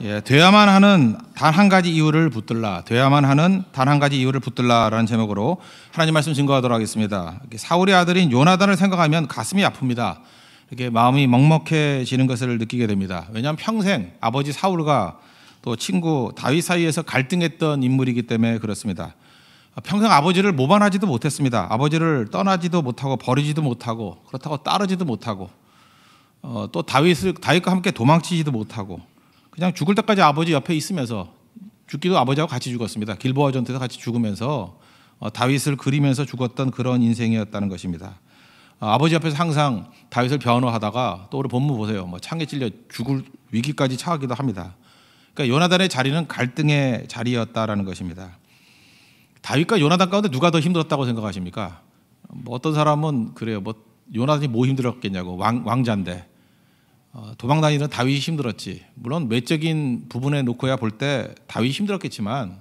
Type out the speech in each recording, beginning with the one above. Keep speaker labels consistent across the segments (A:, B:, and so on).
A: 예, 돼야만 하는 단 한 가지 이유를 붙들라. 돼야만 하는 단 한 가지 이유를 붙들라라는 제목으로 하나님 말씀 증거하도록 하겠습니다. 사울의 아들인 요나단을 생각하면 가슴이 아픕니다. 이렇게 마음이 먹먹해지는 것을 느끼게 됩니다. 왜냐하면 평생 아버지 사울과 또 친구 다윗 사이에서 갈등했던 인물이기 때문에 그렇습니다. 평생 아버지를 모반하지도 못했습니다. 아버지를 떠나지도 못하고 버리지도 못하고 그렇다고 따르지도 못하고 어, 또 다윗을 다윗과 함께 도망치지도 못하고 그냥 죽을 때까지 아버지 옆에 있으면서 죽기도 아버지하고 같이 죽었습니다. 길보아 전투에서 같이 죽으면서 어, 다윗을 그리면서 죽었던 그런 인생이었다는 것입니다. 어, 아버지 앞에서 항상 다윗을 변호하다가 또 우리 본문 보세요. 뭐 창에 찔려 죽을 위기까지 차기도 합니다. 그러니까 요나단의 자리는 갈등의 자리였다라는 것입니다. 다윗과 요나단 가운데 누가 더 힘들었다고 생각하십니까? 뭐 어떤 사람은 그래요. 뭐 요나단이 뭐 힘들었겠냐고 왕 왕자인데 어, 도망다니는 다윗이 힘들었지. 물론 외적인 부분에 놓고야 볼 때 다윗이 힘들었겠지만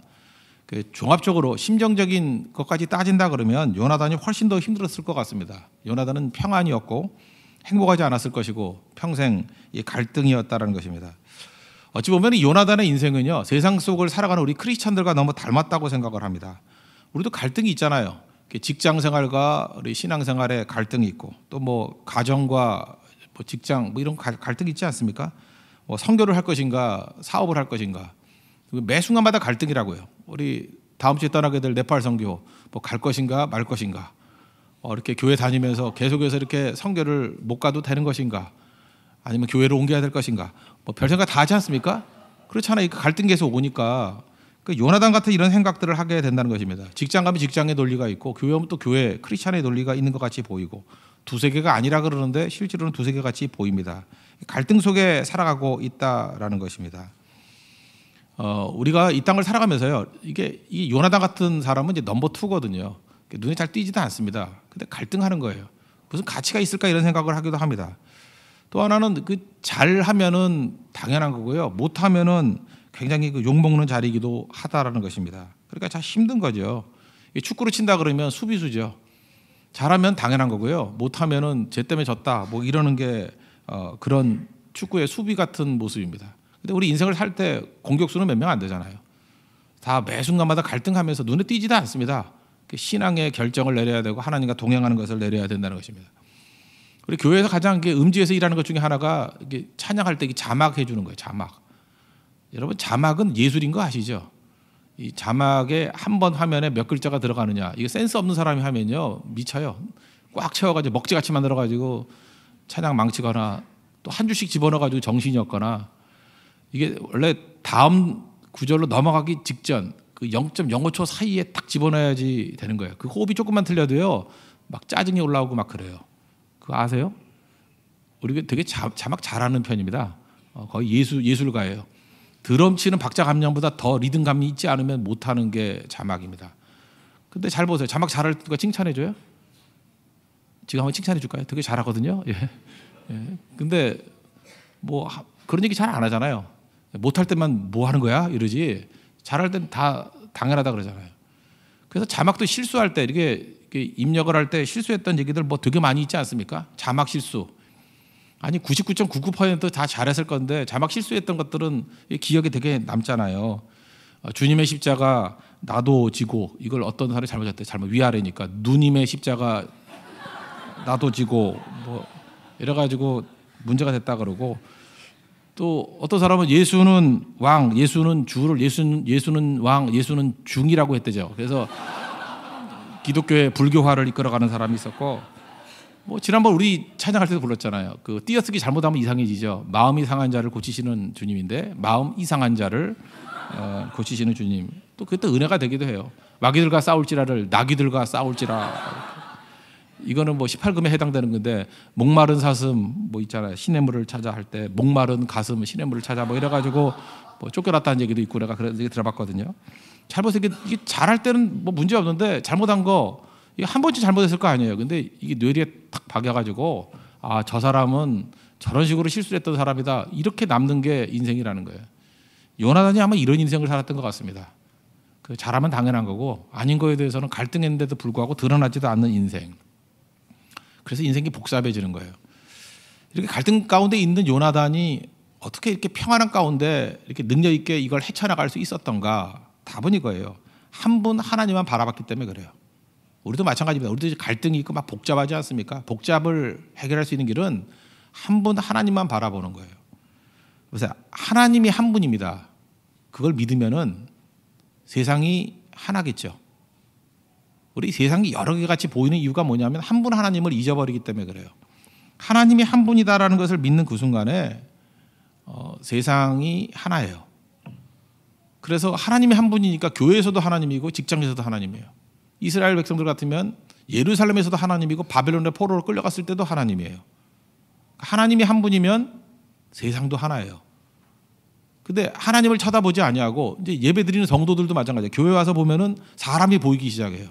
A: 그 종합적으로 심정적인 것까지 따진다 그러면 요나단이 훨씬 더 힘들었을 것 같습니다. 요나단은 평안이었고 행복하지 않았을 것이고 평생 갈등이었다라는 것입니다. 어찌 보면 요나단의 인생은요 세상 속을 살아가는 우리 크리스천들과 너무 닮았다고 생각을 합니다. 우리도 갈등이 있잖아요. 직장 생활과 우리 신앙 생활에 갈등이 있고 또 뭐 가정과 뭐 직장 뭐 이런 갈등 있지 않습니까? 뭐 선교를 할 것인가 사업을 할 것인가 그 매 순간마다 갈등이라고요. 우리 다음 주에 떠나게 될 네팔 선교 뭐 갈 것인가 말 것인가 어, 이렇게 교회 다니면서 계속해서 이렇게 선교를 못 가도 되는 것인가 아니면 교회로 옮겨야 될 것인가 뭐별 생각 다 하지 않습니까? 그렇잖아요. 갈등 계속 오니까 그 요나단 같은 이런 생각들을 하게 된다는 것입니다. 직장 가면 직장의 논리가 있고 교회 오면 또 교회 크리스찬의 논리가 있는 것 같이 보이고 두세 개가 아니라 그러는데 실제로는 두세 개 같이 보입니다. 갈등 속에 살아가고 있다라는 것입니다. 어, 우리가 이 땅을 살아가면서요, 이게 이요나다 같은 사람은 이제 넘버 투거든요. 눈에 잘 띄지도 않습니다. 근데 갈등하는 거예요. 무슨 가치가 있을까 이런 생각을 하기도 합니다. 또 하나는 그 잘하면은 당연한 거고요. 못하면은 굉장히 그 욕먹는 자리이기도 하다라는 것입니다. 그러니까 참 힘든 거죠. 축구를 친다 그러면 수비수죠. 잘하면 당연한 거고요. 못하면은 쟤 때문에 졌다. 뭐 이러는 게 어, 그런 축구의 수비 같은 모습입니다. 근데 우리 인생을 살 때 공격수는 몇 명 안 되잖아요. 다 매 순간마다 갈등하면서 눈에 띄지도 않습니다. 신앙의 결정을 내려야 되고 하나님과 동행하는 것을 내려야 된다는 것입니다. 우리 교회에서 가장 음지에서 일하는 것 중에 하나가 찬양할 때 자막해 주는 거예요. 자막. 여러분 자막은 예술인 거 아시죠? 이 자막에 한 번 화면에 몇 글자가 들어가느냐 이게 센스 없는 사람이 하면요 미쳐요 꽉 채워가지고 먹지같이 만들어가지고 찬양 망치거나 또 한줄씩 집어넣어가지고 정신이 없거나 이게 원래 다음 구절로 넘어가기 직전 그 0.05초 사이에 딱 집어넣어야지 되는 거예요 그 호흡이 조금만 틀려도요 막 짜증이 올라오고 막 그래요 그거 아세요? 우리가 되게 자, 막 잘하는 편입니다 어, 거의 예술 예술가예요 드럼 치는 박자 감량보다 더 리듬 감이 있지 않으면 못하는 게 자막입니다. 근데 잘 보세요. 자막 잘할 누가 칭찬해줘요? 지금 한번 칭찬해줄까요? 되게 잘하거든요. 예. 예. 근데 뭐 그런 얘기 잘 안 하잖아요. 못할 때만 뭐 하는 거야? 이러지. 잘할 땐 다 당연하다 그러잖아요. 그래서 자막도 실수할 때이게 입력을 할 때 실수했던 얘기들 뭐 되게 많이 있지 않습니까? 자막 실수. 아니 99.99%다 잘했을 건데 자막 실수했던 것들은 기억에 되게 남잖아요. 어, 주님의 십자가 나도 지고 이걸 어떤 사람이 잘못했대 잘못 위아래니까 누님의 십자가 나도 지고 뭐 이래 가지고 문제가 됐다 그러고 또 어떤 사람은 예수는 왕, 예수는 주를 예수는 예수는 왕, 예수는 중이라고 했대죠. 그래서 기독교의 불교화를 이끌어가는 사람이 있었고 뭐 지난번 우리 찬양할 때도 불렀잖아요. 그 띄어쓰기 잘못하면 이상해지죠. 마음이 상한 자를 고치시는 주님인데 마음 이상한 자를 어, 고치시는 주님. 또 그때 은혜가 되기도 해요. 마귀들과 싸울지라를 나귀들과 싸울지라. 이거는 뭐 18금에 해당되는 건데 목마른 사슴 뭐 있잖아요. 시냇 물을 찾아 할때 목마른 가슴 시냇 물을 찾아 뭐 이래 가지고 뭐 쫓겨났다는 얘기도 있고 내가 그런 얘기 들어봤거든요. 잘못 이게 잘할 때는 뭐 문제 없는데 잘못한 거 이거 한 번쯤 잘못했을 거 아니에요. 근데 이게 뇌리에 탁 박여가지고 아 저 사람은 저런 식으로 실수했던 를 사람이다 이렇게 남는 게 인생이라는 거예요. 요나단이 아마 이런 인생을 살았던 것 같습니다. 그 잘하면 당연한 거고 아닌 거에 대해서는 갈등했는데도 불구하고 드러나지도 않는 인생. 그래서 인생이 복잡해지는 거예요. 이렇게 갈등 가운데 있는 요나단이 어떻게 이렇게 평안한 가운데 이렇게 능력 있게 이걸 헤쳐나갈 수 있었던가? 답은 이거예요. 한 분 하나님만 바라봤기 때문에 그래요. 우리도 마찬가지입니다. 우리도 갈등이 있고 막 복잡하지 않습니까? 복잡을 해결할 수 있는 길은 한 분 하나님만 바라보는 거예요. 그래서 하나님이 한 분입니다. 그걸 믿으면은 세상이 하나겠죠. 우리 세상이 여러 개 같이 보이는 이유가 뭐냐면 한 분 하나님을 잊어버리기 때문에 그래요. 하나님이 한 분이다라는 것을 믿는 그 순간에 어, 세상이 하나예요. 그래서 하나님이 한 분이니까 교회에서도 하나님이고 직장에서도 하나님이에요. 이스라엘 백성들 같으면 예루살렘에서도 하나님이고 바벨론의 포로로 끌려갔을 때도 하나님이에요. 하나님이 한 분이면 세상도 하나예요. 근데 하나님을 쳐다보지 아니하고 이제 예배 드리는 성도들도 마찬가지예요. 교회 와서 보면은 사람이 보이기 시작해요.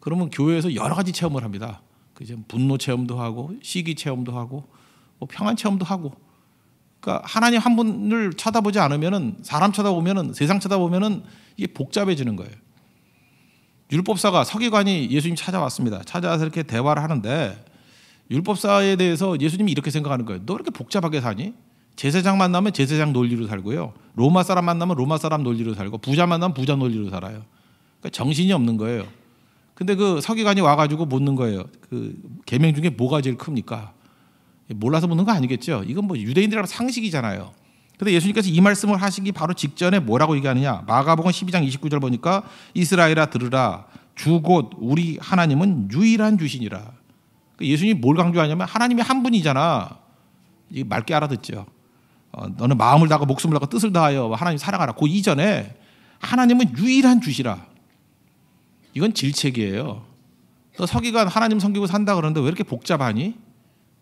A: 그러면 교회에서 여러 가지 체험을 합니다. 그 이제 분노 체험도 하고 시기 체험도 하고 뭐 평안 체험도 하고 그러니까 하나님 한 분을 쳐다보지 않으면은 사람 쳐다보면은 세상 쳐다보면은 이게 복잡해지는 거예요. 율법사가 서기관이 예수님 찾아왔습니다. 찾아와서 이렇게 대화를 하는데 율법사에 대해서 예수님이 이렇게 생각하는 거예요. 너 이렇게 복잡하게 사니? 제사장 만나면 제사장 논리로 살고요. 로마 사람 만나면 로마 사람 논리로 살고 부자 만나면 부자 논리로 살아요. 그러니까 정신이 없는 거예요. 근데 그 서기관이 와가지고 묻는 거예요. 그 계명 중에 뭐가 제일 큽니까? 몰라서 묻는 거 아니겠죠? 이건 뭐 유대인들이랑 상식이잖아요. 근데 예수님께서 이 말씀을 하시기 바로 직전에 뭐라고 얘기하느냐? 마가복음 12장 29절 보니까 이스라엘아 들으라 주곧 우리 하나님은 유일한 주신이라. 그러니까 예수님이 뭘 강조하냐면 하나님이 한 분이잖아. 이 맑게 알아듣죠. 어, 너는 마음을 다하고 목숨을 다하고 뜻을 다하여 하나님 사랑하라. 그 이전에 하나님은 유일한 주시라. 이건 질책이에요. 너 서기관 하나님 섬기고 산다 그러는데 왜 이렇게 복잡하니?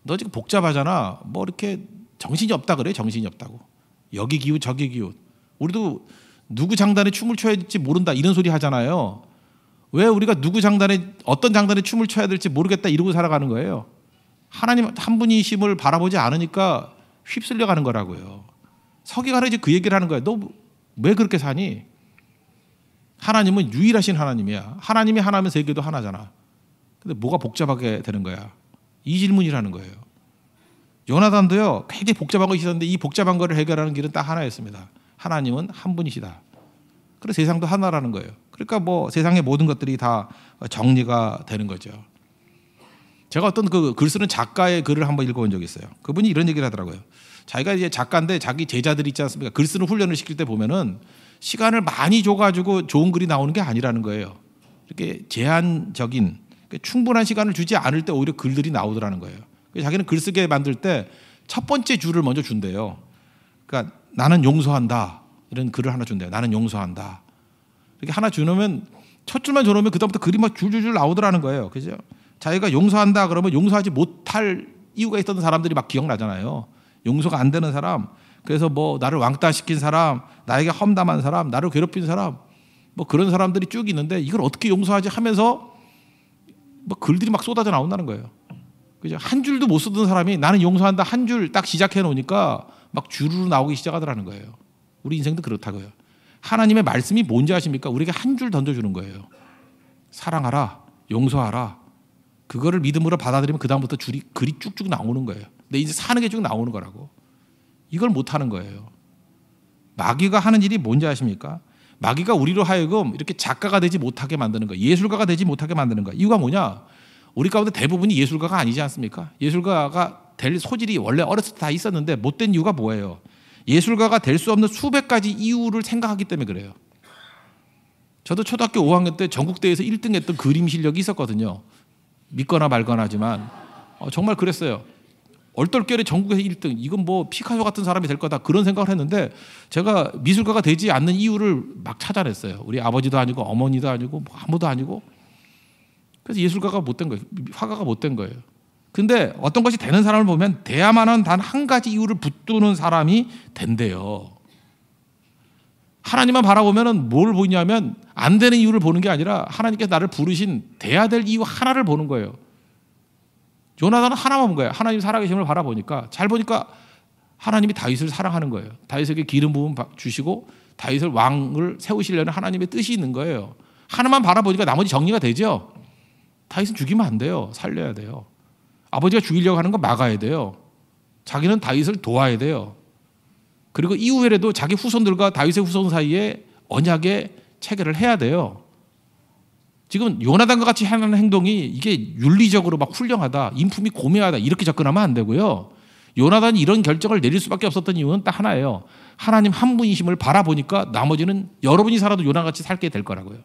A: 너 지금 복잡하잖아. 뭐 이렇게 정신이 없다 그래? 정신이 없다고. 여기 기웃 저기 기웃. 우리도 누구 장단에 춤을 춰야 될지 모른다 이런 소리 하잖아요. 왜 우리가 누구 장단에 어떤 장단에 춤을 춰야 될지 모르겠다 이러고 살아가는 거예요. 하나님 한 분이심을 바라보지 않으니까 휩쓸려 가는 거라고요. 서기관에 이제 그 얘기를 하는 거예요. 너 왜 그렇게 사니? 하나님은 유일하신 하나님이야. 하나님이 하나면 세계도 하나잖아. 근데 뭐가 복잡하게 되는 거야? 이 질문이라는 거예요. 요나단도요 굉장히 복잡한 것이 있었는데 이 복잡한 것을 해결하는 길은 딱 하나였습니다. 하나님은 한 분이시다. 그래서 세상도 하나라는 거예요. 그러니까 뭐 세상의 모든 것들이 다 정리가 되는 거죠. 제가 어떤 그 글 쓰는 작가의 글을 한번 읽어본 적이 있어요. 그분이 이런 얘기를 하더라고요. 자기가 이제 작가인데 자기 제자들 있지 않습니까? 글 쓰는 훈련을 시킬 때 보면은 시간을 많이 줘가지고 좋은 글이 나오는 게 아니라는 거예요. 이렇게 제한적인 충분한 시간을 주지 않을 때 오히려 글들이 나오더라는 거예요. 그 자기는 글 쓰게 만들 때 첫 번째 줄을 먼저 준대요. 그러니까 나는 용서한다 이런 글을 하나 준대요. 나는 용서한다. 이렇게 하나 주면 첫 줄만 줘놓으면 그다음부터 글이 막 줄줄줄 나오더라는 거예요. 그죠? 자기가 용서한다 그러면 용서하지 못할 이유가 있던 사람들이 막 기억나잖아요. 용서가 안 되는 사람, 그래서 뭐 나를 왕따 시킨 사람, 나에게 험담한 사람, 나를 괴롭힌 사람, 뭐 그런 사람들이 쭉 있는데 이걸 어떻게 용서하지 하면서 뭐 글들이 막 쏟아져 나온다는 거예요. 그죠? 한 줄도 못 쓰던 사람이 나는 용서한다 한 줄 딱 시작해 놓으니까 막줄르르 나오기 시작하더라는 거예요. 우리 인생도 그렇다고요. 하나님의 말씀이 뭔지 아십니까? 우리에게 한 줄 던져주는 거예요. 사랑하라, 용서하라. 그거를 믿음으로 받아들이면 그다음부터 줄이 그리 쭉쭉 나오는 거예요. 근데 이제 사는 게 쭉 나오는 거라고. 이걸 못 하는 거예요. 마귀가 하는 일이 뭔지 아십니까? 마귀가 우리로 하여금 이렇게 작가가 되지 못하게 만드는 거예요. 예술가가 되지 못하게 만드는 거예요. 이유가 뭐냐? 우리 가운데 대부분이 예술가가 아니지 않습니까? 예술가가 될 소질이 원래 어렸을 때 다 있었는데 못된 이유가 뭐예요? 예술가가 될 수 없는 수백 가지 이유를 생각하기 때문에 그래요. 저도 초등학교 5학년 때 전국대회에서 1등 했던 그림 실력이 있었거든요. 믿거나 말거나 하지만 어, 정말 그랬어요. 얼떨결에 전국에서 1등 이건 뭐 피카소 같은 사람이 될 거다 그런 생각을 했는데 제가 미술가가 되지 않는 이유를 막 찾아냈어요 우리 아버지도 아니고 어머니도 아니고 뭐 아무도 아니고 그래서 예술가가 못된 거예요. 화가가 못 된 거예요. 근데 어떤 것이 되는 사람을 보면 대야만은 단 한 가지 이유를 붙드는 사람이 된대요. 하나님만 바라보면뭘 보냐면 안 되는 이유를 보는 게 아니라 하나님께서 나를 부르신 돼야 될 이유 하나를 보는 거예요. 요나단은 하나만 본 거예요. 하나님 살아계심을 바라보니까 잘 보니까 하나님이 다윗을 사랑하는 거예요. 다윗에게 기름 부분 주시고 다윗을 왕을 세우시려는 하나님의 뜻이 있는 거예요. 하나만 바라보니까 나머지 정리가 되죠. 다윗은 죽이면 안 돼요. 살려야 돼요. 아버지가 죽이려고 하는 거 막아야 돼요. 자기는 다윗을 도와야 돼요. 그리고 이후에라도 자기 후손들과 다윗의 후손 사이에 언약의 체결을 해야 돼요. 지금 요나단과 같이 하는 행동이 이게 윤리적으로 막 훌륭하다, 인품이 고매하다 이렇게 접근하면 안 되고요. 요나단이 이런 결정을 내릴 수밖에 없었던 이유는 딱 하나예요. 하나님 한 분이심을 바라보니까 나머지는 여러분이 살아도 요나같이 살게 될 거라고요.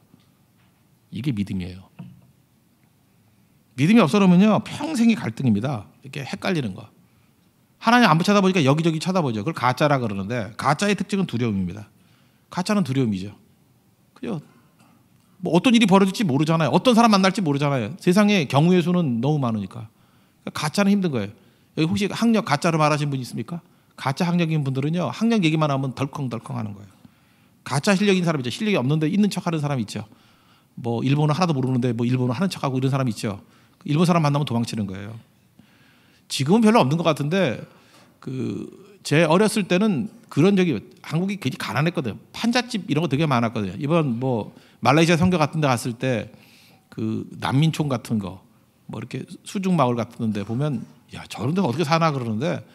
A: 이게 믿음이에요. 믿음이 없어 그러면요 평생이 갈등입니다. 이렇게 헷갈리는 거. 하나님 안붙여다보니까 여기저기 쳐다보죠 그걸 가짜라 그러는데 가짜의 특징은 두려움입니다. 가짜는 두려움이죠. 그죠? 뭐 어떤 일이 벌어질지 모르잖아요. 어떤 사람 만날지 모르잖아요. 세상에 경우의 수는 너무 많으니까. 니까 그러니까 가짜는 힘든 거예요. 여기 혹시 학력 가짜로 말하신 분 있습니까? 가짜 학력인 분들은요. 학력 얘기만 하면 덜컹덜컹 하는 거예요. 가짜 실력인 사람 있죠. 실력이 없는데 있는 척 하는 사람 있죠. 뭐 일본어 하나도 모르는데 뭐 일본어 하는 척하고 이런 사람 있죠. 일본 사람 만나면 도망치는 거예요. 지금은 별로 없는 것 같은데 그 제 어렸을 때는 그런 적이 한국이 굉장히 가난했거든요. 판잣집 이런 거 되게 많았거든요. 이번 뭐 말레이시아 선교 같은 데 갔을 때 그 난민촌 같은 거뭐 이렇게 수중 마을 같은 데 보면 야 저런 데가 어떻게 사나 그러는데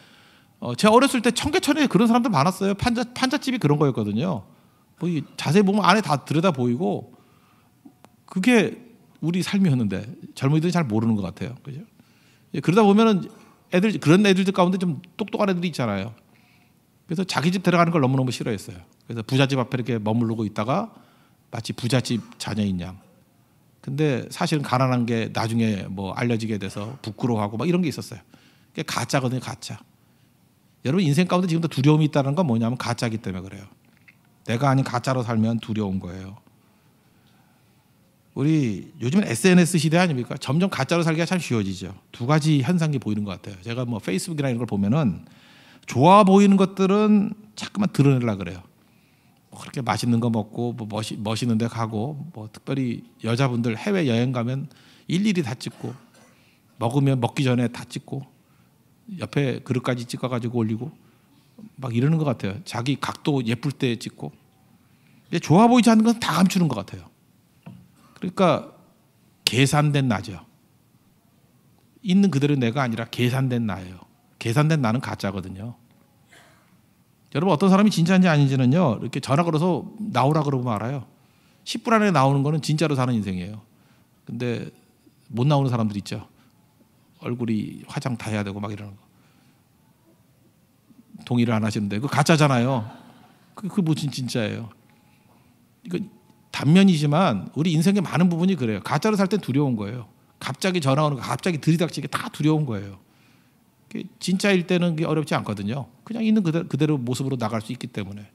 A: 어, 제가 어렸을 때 청계천에 그런 사람들 많았어요. 판자, 판잣집이 그런 거였거든요. 뭐 자세히 보면 안에 다 들여다 보이고 그게 우리 삶이었는데 젊은이들이 잘 모르는 것 같아요. 그죠? 예, 그러다 보면은 애들 그런 애들들 가운데 좀 똑똑한 애들이 있잖아요. 그래서 자기 집 데려가는 걸 너무너무 싫어했어요. 그래서 부잣집 앞에 이렇게 머무르고 있다가 마치 부잣집 자녀인 양. 근데 사실은 가난한 게 나중에 뭐 알려지게 돼서 부끄러워하고 막 이런 게 있었어요. 그게 가짜거든요, 가짜. 여러분 인생 가운데 지금도 두려움이 있다는 건 뭐냐면 가짜기 때문에 그래요. 내가 아닌 가짜로 살면 두려운 거예요. 우리 요즘은 SNS 시대 아닙니까? 점점 가짜로 살기가 참 쉬워지죠. 두 가지 현상이 보이는 것 같아요. 제가 뭐 페이스북이나 이런 걸 보면은 좋아 보이는 것들은 자꾸만 드러내려 그래요. 뭐 그렇게 맛있는 거 먹고 뭐 멋이, 멋있는 데 가고 뭐 특별히 여자분들 해외 여행 가면 일일이 다 찍고 먹으면 먹기 전에 다 찍고 옆에 그릇까지 찍어 가지고 올리고 막 이러는 것 같아요. 자기 각도 예쁠 때 찍고. 좋아 보이지 않는 건 다 감추는 것 같아요. 그러니까 계산된 나죠. 있는 그대로 내가 아니라 계산된 나예요. 계산된 나는 가짜거든요. 여러분 어떤 사람이 진짜인지 아닌지는요. 이렇게 전화 걸어서 나오라 그러고 말아요. 10분 안에 나오는 거는 진짜로 사는 인생이에요. 근데 못 나오는 사람들 있죠. 얼굴이 화장 다 해야 되고 막 이러는 거. 동의를 안 하시는데 그 가짜잖아요. 그, 그 무슨 진짜예요. 이거 단면이지만 우리 인생의 많은 부분이 그래요. 가짜로 살 땐 두려운 거예요. 갑자기 전화 오는 거, 갑자기 들이닥치게 다 두려운 거예요. 진짜일 때는 어렵지 않거든요. 그냥 있는 그대로, 그대로 모습으로 나갈 수 있기 때문에.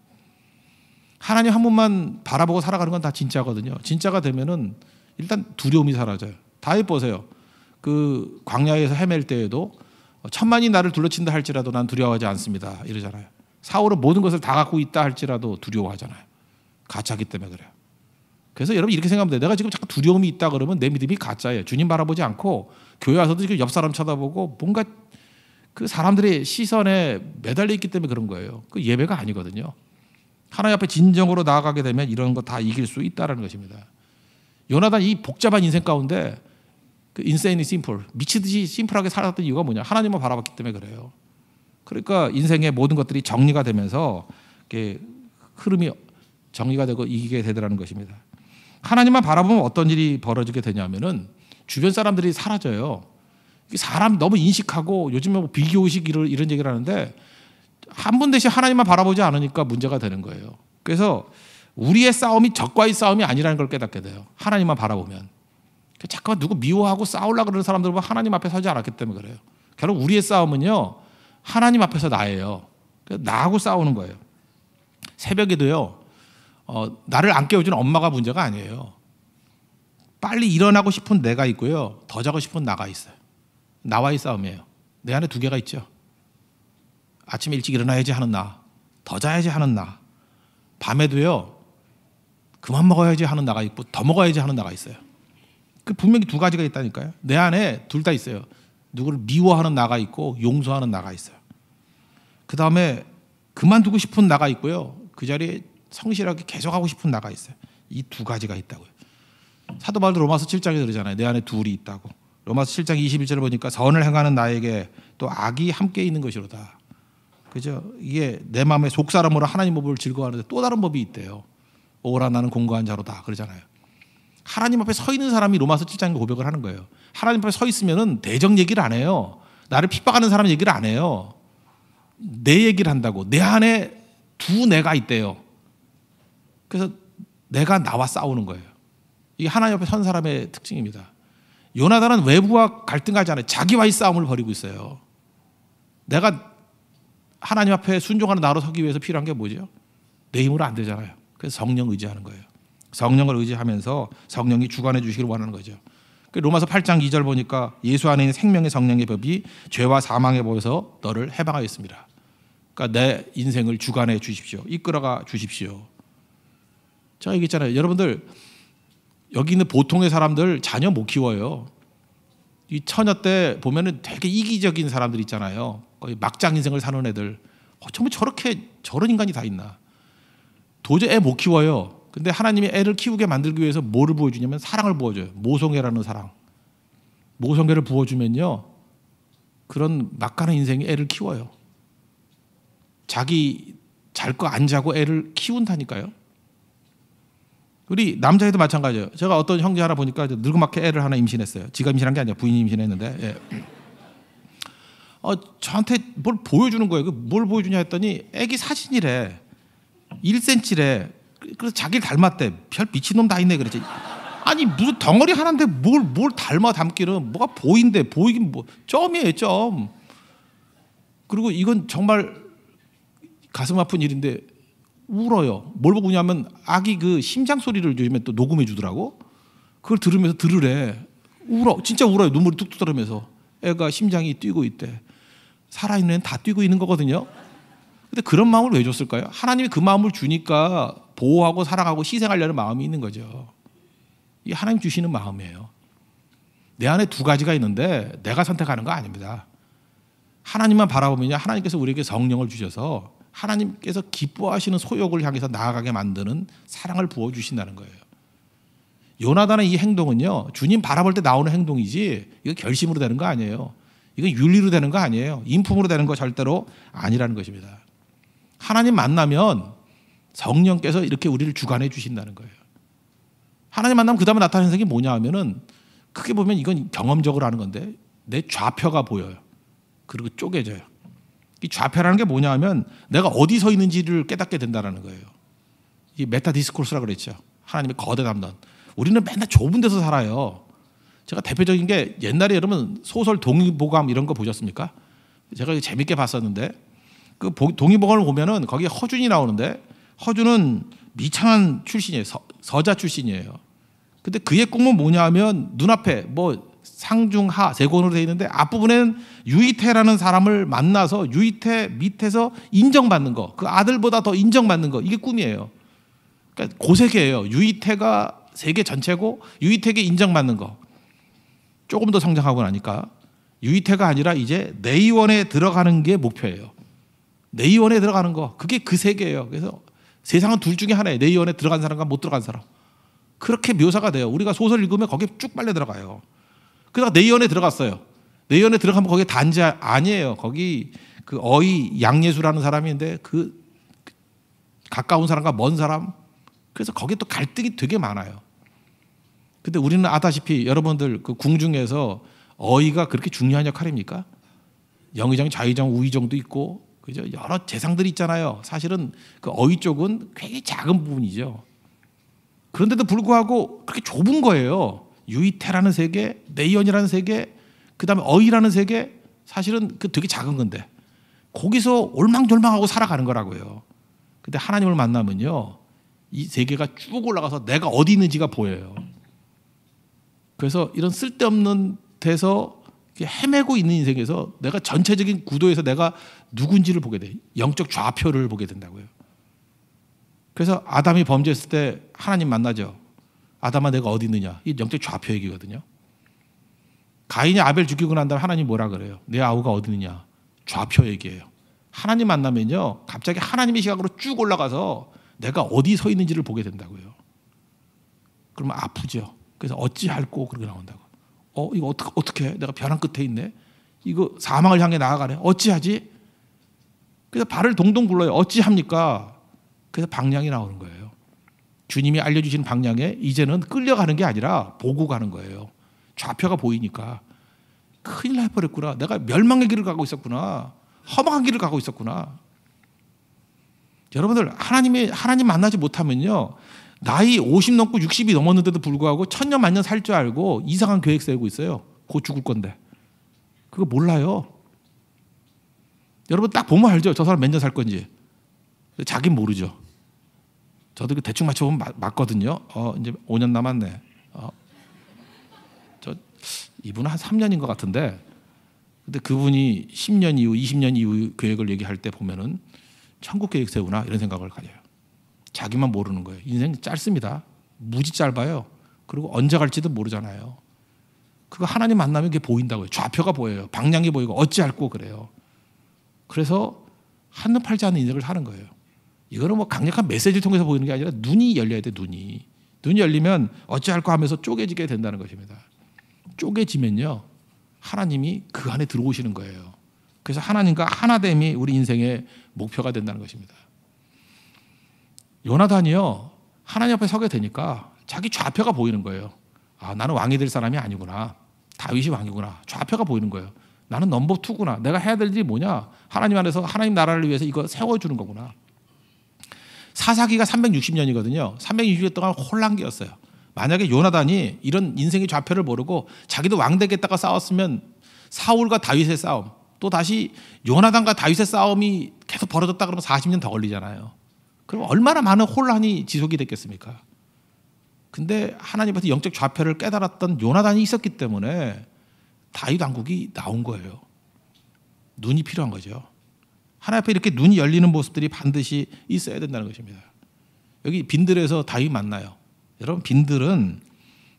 A: 하나님 한 분만 바라보고 살아가는 건 다 진짜거든요. 진짜가 되면은 일단 두려움이 사라져요. 다해 보세요. 그 광야에서 헤맬 때에도 천만이 나를 둘러친다 할지라도 난 두려워하지 않습니다. 이러잖아요. 사울은 모든 것을 다 갖고 있다 할지라도 두려워하잖아요. 가짜기 때문에 그래요. 그래서 여러분 이렇게 생각하면 돼요. 내가 지금 자꾸 두려움이 있다 그러면 내 믿음이 가짜예요. 주님 바라보지 않고 교회 와서도 지금 옆 사람 쳐다보고 뭔가 그 사람들의 시선에 매달려 있기 때문에 그런 거예요. 그 예배가 아니거든요. 하나님 앞에 진정으로 나아가게 되면 이런 거 다 이길 수 있다라는 것입니다. 요나단 이 복잡한 인생 가운데 그인세이 심플 미치듯이 심플하게 살았던 이유가 뭐냐 하나님만 바라봤기 때문에 그래요. 그러니까 인생의 모든 것들이 정리가 되면서 흐름이 정리가 되고 이기게 되더라는 것입니다. 하나님만 바라보면 어떤 일이 벌어지게 되냐면은 주변 사람들이 사라져요. 사람 너무 인식하고 요즘에 뭐 비교 의식 이런 얘기를 하는데 한 분 대신 하나님만 바라보지 않으니까 문제가 되는 거예요. 그래서 우리의 싸움이 적과의 싸움이 아니라는 걸 깨닫게 돼요. 하나님만 바라보면. 그 자꾸만 누구 미워하고 싸우려 고 그러는 사람들 보면 하나님 앞에 서지 않았기 때문에 그래요. 결국 우리의 싸움은요. 하나님 앞에서 나예요. 그 나하고 싸우는 거예요. 새벽에도요. 어, 나를 안 깨워주는 엄마가 문제가 아니에요. 빨리 일어나고 싶은 내가 있고요. 더 자고 싶은 나가 있어요. 나와의 싸움이에요. 내 안에 두 개가 있죠. 아침에 일찍 일어나야지 하는 나, 더 자야지 하는 나, 밤에도요, 그만 먹어야지 하는 나가 있고, 더 먹어야지 하는 나가 있어요. 그 분명히 두 가지가 있다니까요. 내 안에 둘 다 있어요. 누구를 미워하는 나가 있고, 용서하는 나가 있어요. 그 다음에 그만두고 싶은 나가 있고요. 그 자리에 성실하게 계속 하고 싶은 나가 있어요. 이 두 가지가 있다고요. 사도 바울도 로마서 7장에 그러잖아요. 내 안에 둘이 있다고. 로마서 7장 21절을 보니까 선을 행하는 나에게 또 악이 함께 있는 것이로다. 그죠? 이게 내 마음의 속사람으로 하나님 법을 즐거워하는데 또 다른 법이 있대요. 오라 나는 공고한 자로다 그러잖아요. 하나님 앞에 서 있는 사람이 로마서 7장에 고백을 하는 거예요. 하나님 앞에 서 있으면은 대적 얘기를 안 해요. 나를 핍박하는 사람 얘기를 안 해요. 내 얘기를 한다고. 내 안에 두 내가 있대요. 그래서 내가 나와 싸우는 거예요. 이게 하나님 옆에 선 사람의 특징입니다. 요나단은 외부와 갈등하지 않아요. 자기와의 싸움을 벌이고 있어요. 내가 하나님 앞에 순종하는 나로 서기 위해서 필요한 게 뭐죠? 내 힘으로 안 되잖아요. 그래서 성령 의지하는 거예요. 성령을 의지하면서 성령이 주관해 주시기 원하는 거죠. 그 로마서 8장 2절 보니까 예수 안에 있는 생명의 성령의 법이 죄와 사망의 법에서 너를 해방하였습니다. 그러니까 내 인생을 주관해 주십시오. 이끌어가 주십시오. 제가 얘기했잖아요. 여러분들 여기 있는 보통의 사람들 자녀 못 키워요. 이 처녀 때 보면은 되게 이기적인 사람들 있잖아요. 막장 인생을 사는 애들. 어쩌면 저렇게 저런 인간이 다 있나. 도저히 애 못 키워요. 근데 하나님이 애를 키우게 만들기 위해서 뭐를 보여주냐면 사랑을 부어줘요. 모성애라는 사랑. 모성애를 부어주면요. 그런 막가는 인생이 애를 키워요. 자기 잘 거 안 자고 애를 키운다니까요. 우리 남자애도 마찬가지예요. 제가 어떤 형제 하나 보니까 늙음맣게 애를 하나 임신했어요. 지가 임신한 게 아니라 부인이 임신했는데. 예. 어, 저한테 뭘 보여주는 거예요. 그 뭘 보여주냐 했더니 애기 사진이래. 1cm래. 그래서 자기를 닮았대. 별 미친놈 다 있네 그랬지. 아니 무슨 덩어리 하나인데 뭘 뭘 닮아 닮기는 뭐가 보인대. 보이긴 뭐 점이에요 점. 그리고 이건 정말 가슴 아픈 일인데 울어요. 뭘 보고 우냐면 아기 그 심장 소리를 요즘에 또 녹음해 주더라고. 그걸 들으면서 들으래. 울어. 진짜 울어요. 눈물이 뚝뚝 떨면서 애가 심장이 뛰고 있대. 살아있는 애는 다 뛰고 있는 거거든요. 근데 그런 마음을 왜 줬을까요? 하나님이 그 마음을 주니까 보호하고 사랑하고 희생하려는 마음이 있는 거죠. 이 하나님 주시는 마음이에요. 내 안에 두 가지가 있는데 내가 선택하는 거 아닙니다. 하나님만 바라보면요. 하나님께서 우리에게 성령을 주셔서 하나님께서 기뻐하시는 소욕을 향해서 나아가게 만드는 사랑을 부어 주신다는 거예요. 요나단의 이 행동은요. 주님 바라볼 때 나오는 행동이지 이거 결심으로 되는 거 아니에요. 이건 윤리로 되는 거 아니에요. 인품으로 되는 거 절대로 아니라는 것입니다. 하나님 만나면 성령께서 이렇게 우리를 주관해 주신다는 거예요. 하나님 만나면 그 다음에 나타나는 색이 뭐냐 하면은 크게 보면 이건 경험적으로 하는 건데 내 좌표가 보여요. 그리고 쪼개져요. 이 좌표라는 게 뭐냐 하면 내가 어디서 있는지를 깨닫게 된다는 거예요. 이 메타 디스코스라 그랬죠. 하나님의 거대 담론. 우리는 맨날 좁은 데서 살아요. 제가 대표적인 게 옛날에 여러분 소설 동의보감 이런 거 보셨습니까? 제가 재밌게 봤었는데 그 동의보감을 보면은 거기에 허준이 나오는데 허준은 미창한 출신이에요. 서, 자 출신이에요. 근데 그의 꿈은 뭐냐 하면 눈앞에 뭐 상중하 재권으로 되어 있는데 앞부분에는 유이태라는 사람을 만나서 유이태 밑에서 인정받는 거. 그 아들보다 더 인정받는 거. 이게 꿈이에요. 그러니까 고세계예요. 유이태가 세계 전체고 유이태에게 인정받는 거. 조금 더 성장하고 나니까 유이태가 아니라 이제 내의원에 들어가는 게 목표예요. 내의원에 들어가는 거. 그게 그 세계예요. 그래서 세상은 둘 중에 하나예요. 내의원에 들어간 사람과 못 들어간 사람. 그렇게 묘사가 돼요. 우리가 소설 읽으면 거기에 쭉 빨려 들어가요. 그러다가 내연에 들어갔어요. 내연에 들어가면 거기 단지 아니에요. 거기 그 어이 양예수라는 사람인데 그 가까운 사람과 먼 사람 그래서 거기또 갈등이 되게 많아요. 근데 우리는 아다시피 여러분들 그 궁중에서 어이가 그렇게 중요한 역할입니까? 영의정, 좌의정, 우의정도 있고 그죠? 여러 재상들이 있잖아요. 사실은 그 어휘 쪽은 굉장히 작은 부분이죠. 그런데도 불구하고 그렇게 좁은 거예요. 유이태라는 세계, 네이언이라는 세계, 그 다음에 어이라는 세계, 사실은 그 되게 작은 건데, 거기서 올망졸망하고 살아가는 거라고요. 근데 하나님을 만나면요, 이 세계가 쭉 올라가서 내가 어디 있는지가 보여요. 그래서 이런 쓸데없는 데서 헤매고 있는 인생에서 내가 전체적인 구도에서 내가 누군지를 보게 돼. 영적 좌표를 보게 된다고요. 그래서 아담이 범죄했을 때 하나님 만나죠. 아담아 내가 어디 있느냐. 이 영적 좌표 얘기거든요. 가인이 아벨 죽이고 난 다음에 하나님 뭐라 그래요? 내 아우가 어디 있느냐. 좌표 얘기예요. 하나님 만나면요. 갑자기 하나님의 시각으로 쭉 올라가서 내가 어디 서 있는지를 보게 된다고요. 그러면 아프죠. 그래서 어찌할꼬 그렇게 나온다고. 어 이거 어떻게 어떻게 내가 벼랑 끝에 있네. 이거 사망을 향해 나아가네. 어찌하지? 그래서 발을 동동 굴러요. 어찌합니까? 그래서 방향이 나오는 거예요. 주님이 알려주신 방향에 이제는 끌려가는 게 아니라 보고 가는 거예요. 좌표가 보이니까 큰일 날 뻔했구나. 내가 멸망의 길을 가고 있었구나. 허망한 길을 가고 있었구나. 여러분들 하나님이 하나님 만나지 못하면요 나이 50 넘고 60이 넘었는데도 불구하고 천년 만년 살 줄 알고 이상한 계획 세우고 있어요. 곧 죽을 건데 그거 몰라요. 여러분 딱 보면 알죠. 저 사람 몇 년 살 건지 자긴 모르죠. 저도 그 대충 맞춰보면 맞, 맞거든요. 어, 이제 5년 남았네. 어, 저 이분은 한 3년인 것 같은데, 근데 그분이 10년 이후, 20년 이후 계획을 얘기할 때 보면은 천국 계획 세우나 이런 생각을 가져요. 자기만 모르는 거예요. 인생 짧습니다. 무지 짧아요. 그리고 언제 갈지도 모르잖아요. 그거 하나님 만나면 그게 보인다고요. 좌표가 보여요. 방향이 보이고 어찌할고 그래요. 그래서 한눈 팔지 않는 인생을 사는 거예요. 이거는 뭐 강력한 메시지를 통해서 보이는 게 아니라 눈이 열려야 돼, 눈이. 눈이 열리면 어찌할까 하면서 쪼개지게 된다는 것입니다. 쪼개지면요. 하나님이 그 안에 들어오시는 거예요. 그래서 하나님과 하나됨이 우리 인생의 목표가 된다는 것입니다. 요나단이요. 하나님 앞에 서게 되니까 자기 좌표가 보이는 거예요. 아, 나는 왕이 될 사람이 아니구나. 다윗이 왕이구나. 좌표가 보이는 거예요. 나는 넘버 투구나. 내가 해야 될 일이 뭐냐? 하나님 안에서 하나님 나라를 위해서 이거 세워주는 거구나. 사사기가 360년이거든요. 360년 동안 혼란기였어요. 만약에 요나단이 이런 인생의 좌표를 모르고 자기도 왕 되겠다가 싸웠으면 사울과 다윗의 싸움, 또 다시 요나단과 다윗의 싸움이 계속 벌어졌다 그러면 40년 더 걸리잖아요. 그럼 얼마나 많은 혼란이 지속이 됐겠습니까? 근데 하나님한테 영적 좌표를 깨달았던 요나단이 있었기 때문에 다윗 왕국이 나온 거예요. 눈이 필요한 거죠. 하나 앞에 이렇게 눈이 열리는 모습들이 반드시 있어야 된다는 것입니다. 여기 빈들에서 다윗 만나요. 여러분 빈들은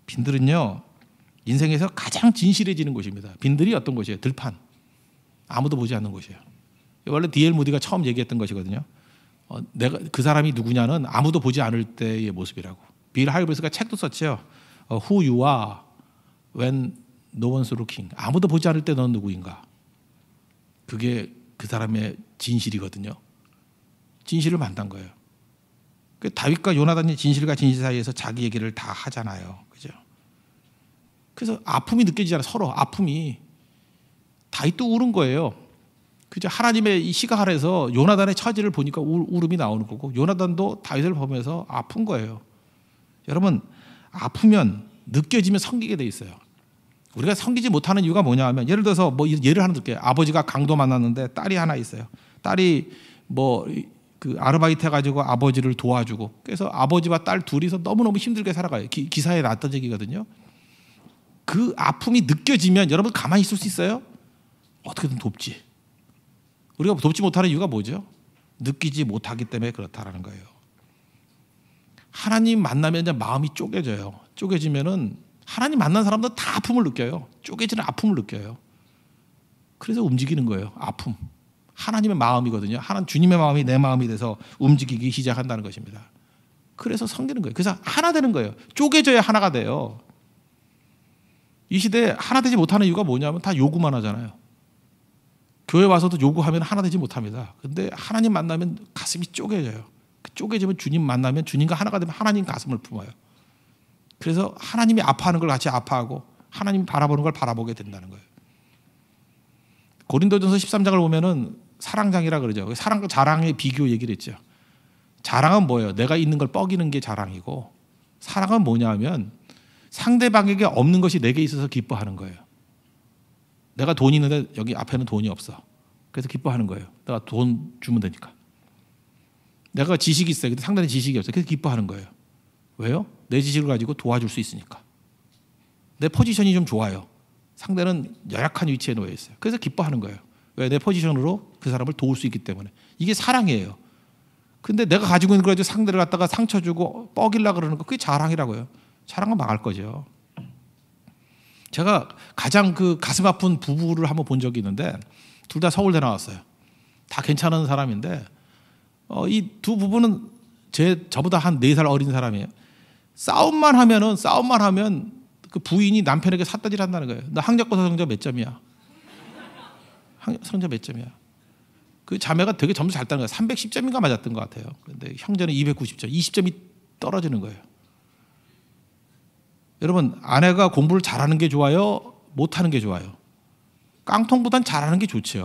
A: 빈들은요 인생에서 가장 진실해지는 곳입니다. 빈들이 어떤 곳이에요? 들판 아무도 보지 않는 곳이에요. 원래 디엘 무디가 처음 얘기했던 것이거든요. 어, 내가 그 사람이 누구냐는 아무도 보지 않을 때의 모습이라고. 빌 하이브스가 책도 썼죠. 어, Who you are when no one's looking. 아무도 보지 않을 때넌 누구인가. 그게 그 사람의 진실이거든요. 진실을 만난 거예요. 그 다윗과 요나단이 진실과 진실 사이에서 자기 얘기를 다 하잖아요. 그죠? 그래서 아픔이 느껴지잖아요. 서로 아픔이 다윗도 울은 거예요. 그죠? 하나님의 이 시가할에서 요나단의 처지를 보니까 울, 울음이 나오는 거고 요나단도 다윗을 보면서 아픈 거예요. 여러분 아프면 느껴지면 섬기게 돼 있어요. 우리가 섬기지 못하는 이유가 뭐냐 하면 예를 들어서 뭐 예를 하나 들게요. 아버지가 강도 만났는데 딸이 하나 있어요. 딸이 뭐 그 아르바이트 해가지고 아버지를 도와주고 그래서 아버지와 딸 둘이서 너무너무 힘들게 살아가요. 기, 사에 났던 얘기거든요. 그 아픔이 느껴지면 여러분 가만히 있을 수 있어요? 어떻게든 돕지. 우리가 돕지 못하는 이유가 뭐죠? 느끼지 못하기 때문에 그렇다라는 거예요. 하나님 만나면 이제 마음이 쪼개져요. 쪼개지면은 하나님 만난 사람들 다 아픔을 느껴요. 쪼개지는 아픔을 느껴요. 그래서 움직이는 거예요. 아픔. 하나님의 마음이거든요. 하나님 주님의 마음이 내 마음이 돼서 움직이기 시작한다는 것입니다. 그래서 섬기는 거예요. 그래서 하나 되는 거예요. 쪼개져야 하나가 돼요. 이 시대에 하나 되지 못하는 이유가 뭐냐면 다 요구만 하잖아요. 교회 와서도 요구하면 하나 되지 못합니다. 근데 하나님 만나면 가슴이 쪼개져요. 그 쪼개지면 주님 만나면 주님과 하나가 되면 하나님 가슴을 품어요. 그래서 하나님이 아파하는 걸 같이 아파하고 하나님 이 바라보는 걸 바라보게 된다는 거예요. 고린도전서 13장을 보면은 사랑장이라 그러죠. 사랑 자랑의 비교 얘기를 했죠. 자랑은 뭐예요? 내가 있는 걸 뻐기는 게 자랑이고 사랑은 뭐냐면 상대방에게 없는 것이 내게 있어서 기뻐하는 거예요. 내가 돈 있는데 여기 앞에는 돈이 없어. 그래서 기뻐하는 거예요. 내가 돈 주면 되니까. 내가 지식이 있어요. 근데 상대는 지식이 없어. 그래서 기뻐하는 거예요. 왜요? 내 지식을 가지고 도와줄 수 있으니까. 내 포지션이 좀 좋아요. 상대는 열악한 위치에 놓여 있어요. 그래서 기뻐하는 거예요. 왜? 내 포지션으로 그 사람을 도울 수 있기 때문에. 이게 사랑이에요. 근데 내가 가지고 있는 걸 가지고 상대를 갖다가 상처 주고 뻐길라 그러는 거 그게 자랑이라고요. 자랑은 망할 거죠. 제가 가장 그 가슴 아픈 부부를 한번 본 적이 있는데 둘 다 서울대 나왔어요. 다 괜찮은 사람인데 어, 이 두 부부는 제 저보다 한 네 살 어린 사람이에요. 싸움만 하면은 싸움만 하면 그 부인이 남편에게 삿다질 한다는 거예요. 나 항작고사 성적 몇 점이야? 성적 몇 점이야? 그 자매가 되게 점수 잘 따는 거야. 310점인가 맞았던 것 같아요. 근데 형제는 290점, 20점이 떨어지는 거예요. 여러분 아내가 공부를 잘하는 게 좋아요, 못하는 게 좋아요. 깡통보단 잘하는 게좋지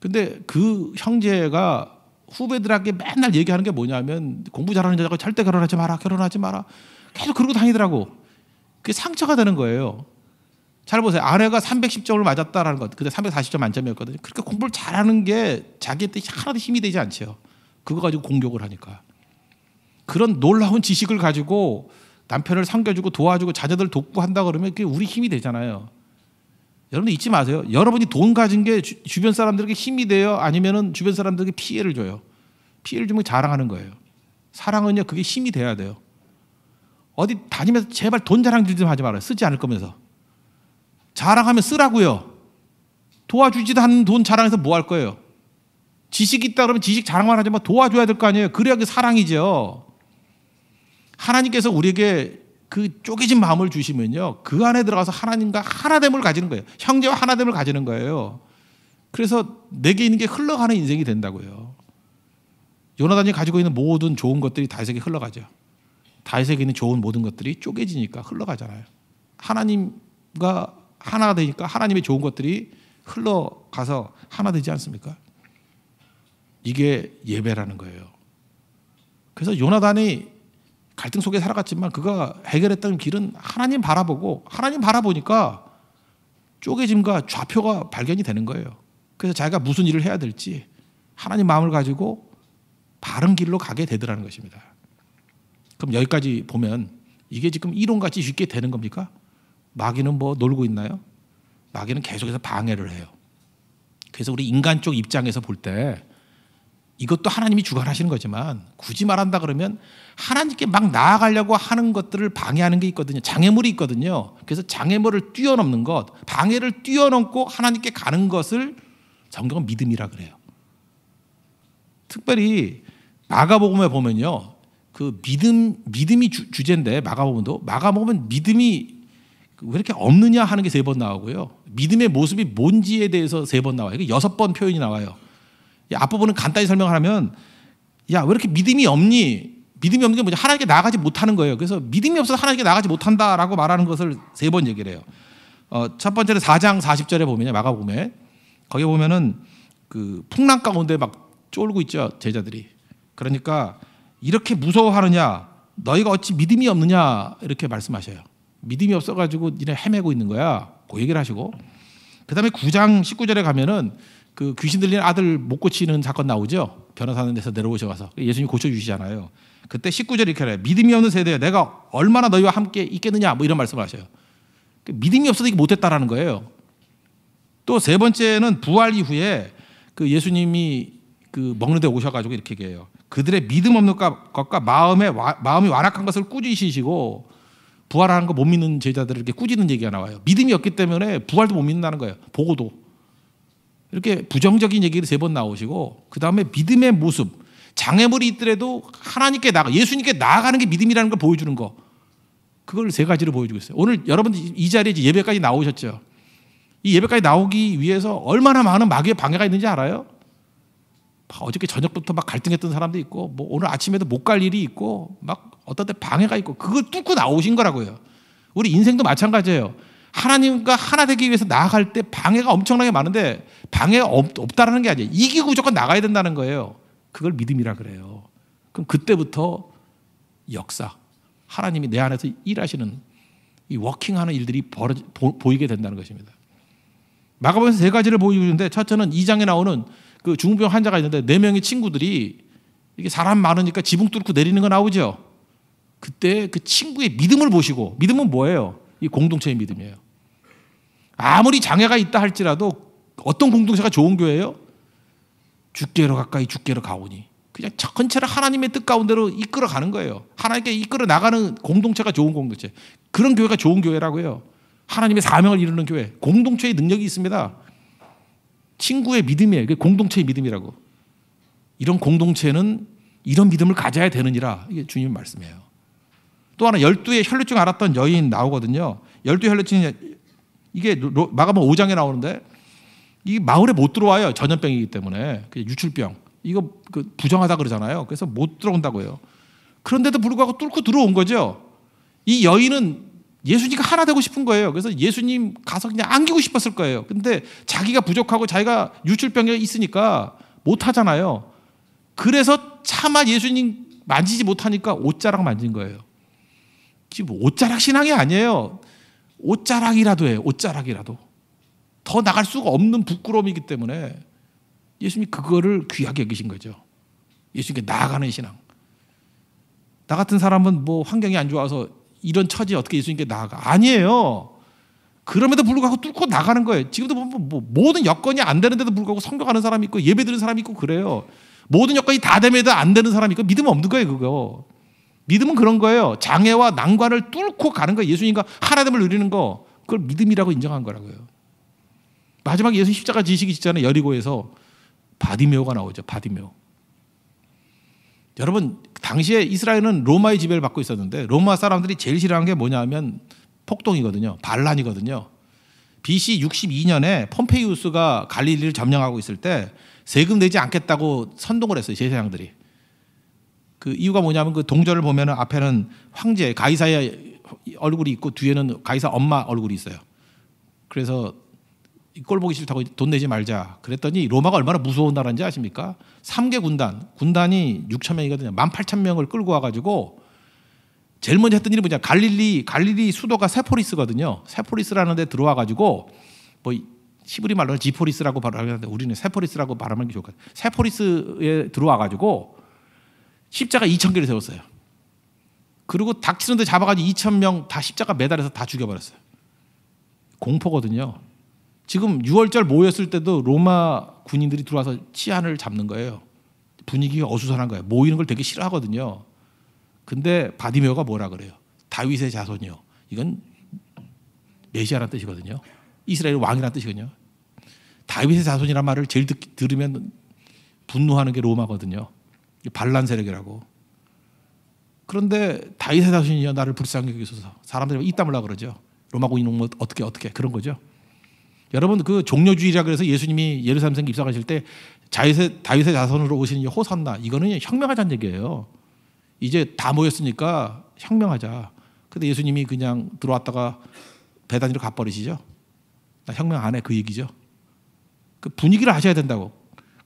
A: 근데 그 형제가 후배들에게 맨날 얘기하는 게 뭐냐면 공부 잘하는 여자가 절대 결혼하지 마라, 결혼하지 마라. 계속 그러고 다니더라고. 그게 상처가 되는 거예요. 잘 보세요. 아내가 310점을 맞았다라는 것. 그때 340점 만점이었거든요. 그렇게 공부를 잘하는 게 자기한테 하나도 힘이 되지 않죠. 그거 가지고 공격을 하니까. 그런 놀라운 지식을 가지고 남편을 섬겨주고 도와주고 자녀들 돕고 한다 그러면 그게 우리 힘이 되잖아요. 여러분 잊지 마세요. 여러분이 돈 가진 게 주, 변 사람들에게 힘이 돼요? 아니면은 주변 사람들에게 피해를 줘요? 피해를 주면 자랑하는 거예요. 사랑은요, 그게 힘이 돼야 돼요. 어디 다니면서 제발 돈 자랑질 좀 하지 말아요. 쓰지 않을 거면서. 자랑하면 쓰라고요. 도와주지도 않는 돈 자랑해서 뭐 할 거예요? 지식 있다 그러면 지식 자랑만 하지마 도와줘야 될 거 아니에요. 그래야 그 사랑이죠. 하나님께서 우리에게 그 쪼개진 마음을 주시면요. 그 안에 들어가서 하나님과 하나됨을 가지는 거예요. 형제와 하나됨을 가지는 거예요. 그래서 내게 있는 게 흘러가는 인생이 된다고요. 요나단이 가지고 있는 모든 좋은 것들이 다윗에게 흘러가죠. 다윗에게 있는 좋은 모든 것들이 쪼개지니까 흘러가잖아요. 하나님과 하나가 되니까 하나님의 좋은 것들이 흘러가서 하나 되지 않습니까? 이게 예배라는 거예요. 그래서 요나단이 갈등 속에 살아갔지만 그가 해결했던 길은 하나님 바라보고 하나님 바라보니까 쪼개짐과 좌표가 발견이 되는 거예요. 그래서 자기가 무슨 일을 해야 될지 하나님 마음을 가지고 바른 길로 가게 되더라는 것입니다. 그럼 여기까지 보면 이게 지금 이론같이 쉽게 되는 겁니까? 마귀는 뭐 놀고 있나요? 마귀는 계속해서 방해를 해요. 그래서 우리 인간 쪽 입장에서 볼때 이것도 하나님이 주관하시는 거지만 굳이 말한다 그러면 하나님께 막 나아가려고 하는 것들을 방해하는 게 있거든요. 장애물이 있거든요. 그래서 장애물을 뛰어넘는 것, 방해를 뛰어넘고 하나님께 가는 것을 성경은 믿음이라 그래요. 특별히 마가복음에 보면요. 그 믿음 믿음이 주, 제인데 마가복음도 마가복음은 믿음이 왜 이렇게 없느냐 하는 게 세 번 나오고요. 믿음의 모습이 뭔지에 대해서 세 번 나와요. 여섯 번 표현이 나와요. 앞부분은 간단히 설명을 하면 야, 왜 이렇게 믿음이 없니? 믿음이 없는 게 뭐냐? 하나님께 나가지 못하는 거예요. 그래서 믿음이 없어서 하나님께 나가지 못한다라고 말하는 것을 세 번 얘기를 해요. 어, 첫 번째는 4장 40절에 보면 요 마가복음에 거기 보면은 그 풍랑 가운데 막 쫄고 있죠, 제자들이. 그러니까 이렇게 무서워하느냐? 너희가 어찌 믿음이 없느냐? 이렇게 말씀하셔요. 믿음이 없어 가지고 니네 헤매고 있는 거야. 그 얘기를 하시고 그다음에 9장 19절에 가면은 그 귀신 들린 아들 못 고치는 사건 나오죠. 변호사는 데서 내려오셔서 예수님 고쳐주시잖아요. 그때 19절 이렇게 해요. 믿음이 없는 세대야. 내가 얼마나 너희와 함께 있겠느냐. 뭐 이런 말씀을 하셔요. 그 믿음이 없어서 이게 못했다라는 거예요. 또 세 번째는 부활 이후에 그 예수님이 그 먹는 데 오셔가지고 이렇게 얘기해요. 그들의 믿음 없는 것과 마음의 마음이 완악한 것을 꾸짖으시고 부활하는 거 못 믿는 제자들을 이렇게 꾸짖는 얘기가 나와요. 믿음이 없기 때문에 부활도 못 믿는다는 거예요. 보고도. 이렇게 부정적인 얘기를 세 번 나오시고 그 다음에 믿음의 모습 장애물이 있더라도 하나님께 나가 예수님께 나아가는 게 믿음이라는 걸 보여주는 거 그걸 세가지를 보여주고 있어요. 오늘 여러분 들이 자리에 예배까지 나오셨죠. 이 예배까지 나오기 위해서 얼마나 많은 마귀의 방해가 있는지 알아요? 어저께 저녁부터 막 갈등했던 사람도 있고 뭐 오늘 아침에도 못 갈 일이 있고 막 어떤 때 방해가 있고 그걸 뚫고 나오신 거라고요. 우리 인생도 마찬가지예요. 하나님과 하나 되기 위해서 나아갈 때 방해가 엄청나게 많은데 방해가 없, 없다라는 게 아니에요. 이기고 무조건 나가야 된다는 거예요. 그걸 믿음이라 그래요. 그럼 그때부터 역사, 하나님이 내 안에서 일하시는 이 워킹하는 일들이 벌어, 보, 이게 된다는 것입니다. 마가복음에서 세 가지를 보여주는데 첫째는 2장에 나오는 그 중병 환자가 있는데 네 명의 친구들이 이게 사람 많으니까 지붕 뚫고 내리는 거 나오죠. 그때 그 친구의 믿음을 보시고 믿음은 뭐예요? 이 공동체의 믿음이에요. 아무리 장애가 있다 할지라도 어떤 공동체가 좋은 교회예요? 주께로 가까이 주께로 가오니 그냥 전체를 하나님의 뜻 가운데로 이끌어 가는 거예요. 하나님께 이끌어 나가는 공동체가 좋은 공동체. 그런 교회가 좋은 교회라고 요 하나님의 사명을 이루는 교회. 공동체의 능력이 있습니다. 친구의 믿음이에요. 그게 공동체의 믿음이라고. 이런 공동체는 이런 믿음을 가져야 되느니라. 이게 주님 말씀이에요. 또 하나 열두의 혈루증 알았던 여인 나오거든요. 열두 혈루증 이게 마가복 5장에 나오는데 이 마을에 못 들어와요. 전염병이기 때문에 그 유출병 이거 그 부정하다 그러잖아요. 그래서 못 들어온다고 해요. 그런데도 불구하고 뚫고 들어온 거죠. 이 여인은 예수님과 하나 되고 싶은 거예요. 그래서 예수님 가서 그냥 안기고 싶었을 거예요. 근데 자기가 부족하고 자기가 유출병이 있으니까 못 하잖아요. 그래서 차마 예수님 만지지 못하니까 옷자락 만진 거예요. 지금 옷자락 신앙이 아니에요. 옷자락이라도 해요. 옷자락이라도. 더 나갈 수가 없는 부끄러움이기 때문에 예수님이 그거를 귀하게 여기신 거죠. 예수님께 나아가는 신앙. 나 같은 사람은 뭐 환경이 안 좋아서 이런 처지에 어떻게 예수님께 나아가. 아니에요. 그럼에도 불구하고 뚫고 나가는 거예요. 지금도 보면 뭐, 뭐, 뭐 모든 여건이 안 되는데도 불구하고 성경하는 사람이 있고 예배 드는 사람이 있고 그래요. 모든 여건이 다 됨에도 안 되는 사람이 있고 믿음 없는 거예요, 그거. 믿음은 그런 거예요. 장애와 난관을 뚫고 가는 거 예수님과 하나됨을 누리는 거. 그걸 믿음이라고 인정한 거라고요. 마지막에 예수 십자가 지식이 있잖아요. 여리고에서 바디메가 나오죠. 바디메 여러분 당시에 이스라엘은 로마의 지배를 받고 있었는데 로마 사람들이 제일 싫어하는 게 뭐냐면 폭동이거든요. 반란이거든요. BC 62년에 펌페이우스가 갈릴리를 점령하고 있을 때 세금 내지 않겠다고 선동을 했어요. 제사장들이. 그 이유가 뭐냐면 그 동전을 보면은 앞에는 황제 가이사의 얼굴이 있고 뒤에는 가이사 엄마 얼굴이 있어요. 그래서 이꼴 보기 싫다고 돈 내지 말자. 그랬더니 로마가 얼마나 무서운 나라인지 아십니까? 3개 군단, 군단이 6천 명이거든요. 18,000명을 끌고 와가지고 제일 먼저 했던 일이 뭐냐? 갈릴리 갈릴리 수도가 세포리스거든요. 세포리스라는 데 들어와가지고 뭐 시브리 말로는 지포리스라고 발음하는데 우리는 세포리스라고 발음하는 게 좋을 것 같아요. 세포리스에 들어와가지고 십자가 2천 개를 세웠어요. 그리고 닥치는데 잡아가지고 2천 명 다 십자가 매달아서 다 죽여버렸어요. 공포거든요. 지금 6월절 모였을 때도 로마 군인들이 들어와서 치안을 잡는 거예요. 분위기가 어수선한 거예요. 모이는 걸 되게 싫어하거든요. 근데 바디메어가 뭐라 그래요? 다윗의 자손이요. 이건 메시아란 뜻이거든요. 이스라엘 왕이라는 뜻이거든요. 다윗의 자손이란 말을 제일 듣, 들으면 분노하는 게 로마거든요. 반란 세력이라고. 그런데 다윗의 자손이여 나를 불쌍히 여기소서. 사람들이 이땀을라 그러죠. 로마 공인 뭐 어떻게 어떻게 그런 거죠. 여러분 그 종료주의라 그래서 예수님이 예루살렘 성 입성하실 때 자윗의, 다윗의 자손으로 오시는 호산나 이거는 혁명하자는 얘기예요. 이제 다 모였으니까 혁명하자. 근데 예수님이 그냥 들어왔다가 배단위로 가버리시죠. 나 혁명 안 해 그 얘기죠. 그 분위기를 하셔야 된다고.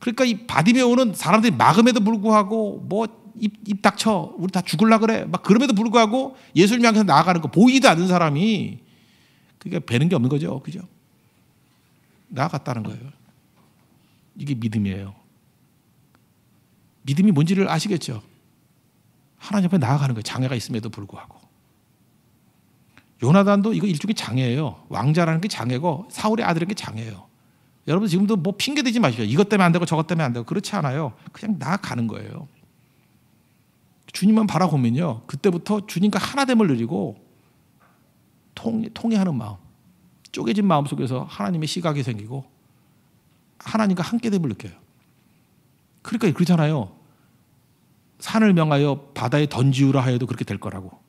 A: 그러니까 이 바디메오는 사람들이 막음에도 불구하고 뭐 입, 입 닥쳐. 우리 다 죽을라 그래. 막 그럼에도 불구하고 예수님 향해서 나아가는 거 보이지도 않는 사람이 그게 배는 게 없는 거죠. 그죠? 나아갔다는 거예요. 이게 믿음이에요. 믿음이 뭔지를 아시겠죠? 하나님 앞에 나아가는 거예요. 장애가 있음에도 불구하고. 요나단도 이거 일종의 장애예요. 왕자라는 게 장애고 사울의 아들은 게 장애예요. 여러분 지금도 뭐 핑계 대지 마십시오. 이것 때문에 안 되고 저것 때문에 안 되고 그렇지 않아요. 그냥 나가는 거예요. 주님만 바라보면요. 그때부터 주님과 하나됨을 누리고 통, 통해하는 마음, 쪼개진 마음 속에서 하나님의 시각이 생기고 하나님과 함께됨을 느껴요. 그러니까 그렇잖아요. 산을 명하여 바다에 던지우라 하여도 그렇게 될 거라고.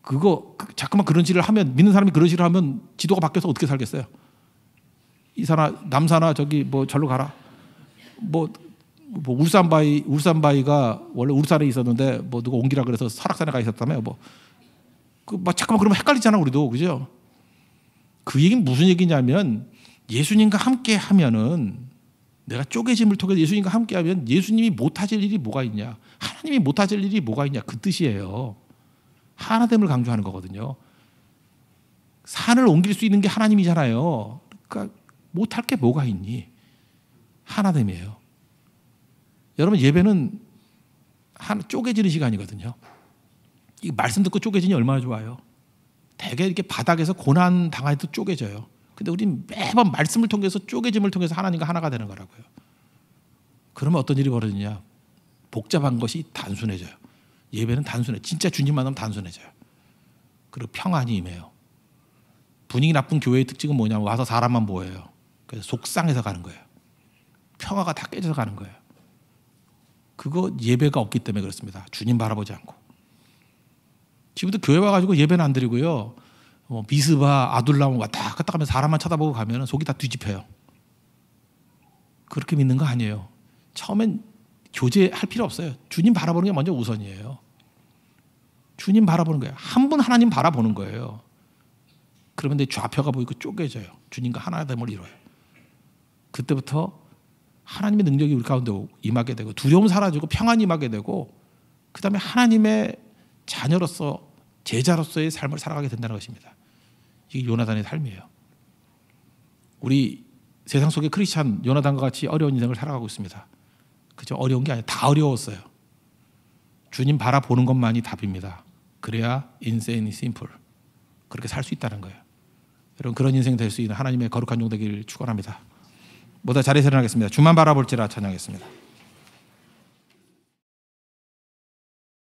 A: 그거 그, 자꾸만 그런 짓을 하면 믿는 사람이 그런 짓을 하면 지도가 바뀌어서 어떻게 살겠어요? 이사나 남사나 저기 뭐 절로 가라. 뭐, 뭐 울산바위 울산바위가 원래 울산에 있었는데 뭐 누가 옮기라 그래서 설악산에 가 있었다며 뭐. 그막 잠깐만 그러면 헷갈리잖아 우리도 그죠? 그 얘기는 무슨 얘기냐면 예수님과 함께 하면은 내가 쪼개짐을 통해서 예수님과 함께하면 예수님이 못하실 일이 뭐가 있냐? 하나님이 못하실 일이 뭐가 있냐? 그 뜻이에요. 하나됨을 강조하는 거거든요. 산을 옮길 수 있는 게 하나님이잖아요. 그러니까 못할 게 뭐가 있니? 하나됨이에요. 여러분 예배는 하나 쪼개지는 시간이거든요. 이 말씀 듣고 쪼개지니 얼마나 좋아요. 대개 이렇게 바닥에서 고난 당해도 쪼개져요. 근데 우리 매번 말씀을 통해서 쪼개짐을 통해서 하나님과 하나가 되는 거라고요. 그러면 어떤 일이 벌어지냐? 복잡한 것이 단순해져요. 예배는 단순해. 진짜 주님 만나면 단순해져요. 그리고 평안이 임해요. 분위기 나쁜 교회의 특징은 뭐냐면 와서 사람만 모여요. 그래서 속상해서 가는 거예요. 평화가 다 깨져서 가는 거예요. 그거 예배가 없기 때문에 그렇습니다. 주님 바라보지 않고. 지금도 교회 와가지고 예배는 안 드리고요. 뭐 미스바, 아둘람 라 왔다 갔다 가면 사람만 쳐다보고 가면 속이 다 뒤집혀요. 그렇게 믿는 거 아니에요. 처음엔 교제할 필요 없어요. 주님 바라보는 게 먼저 우선이에요. 주님 바라보는 거예요. 한 분 하나님 바라보는 거예요. 그러면 내 좌표가 보이고 쪼개져요. 주님과 하나됨을 이뤄요. 그때부터 하나님의 능력이 우리 가운데 임하게 되고 두려움 사라지고 평안이 임하게 되고 그 다음에 하나님의 자녀로서 제자로서의 삶을 살아가게 된다는 것입니다. 이게 요나단의 삶이에요. 우리 세상 속의 크리스찬 요나단과 같이 어려운 인생을 살아가고 있습니다. 그저 어려운 게 아니라 다 어려웠어요. 주님 바라보는 것만이 답입니다. 그래야 인생 이 심플 그렇게 살 수 있다는 거예요. 여러분 그런 인생 될 수 있는 하나님의 거룩한 종 되기를 축원합니다. 모두 자리에서 일어나겠습니다. 주만 바라볼지라 찬양했습니다.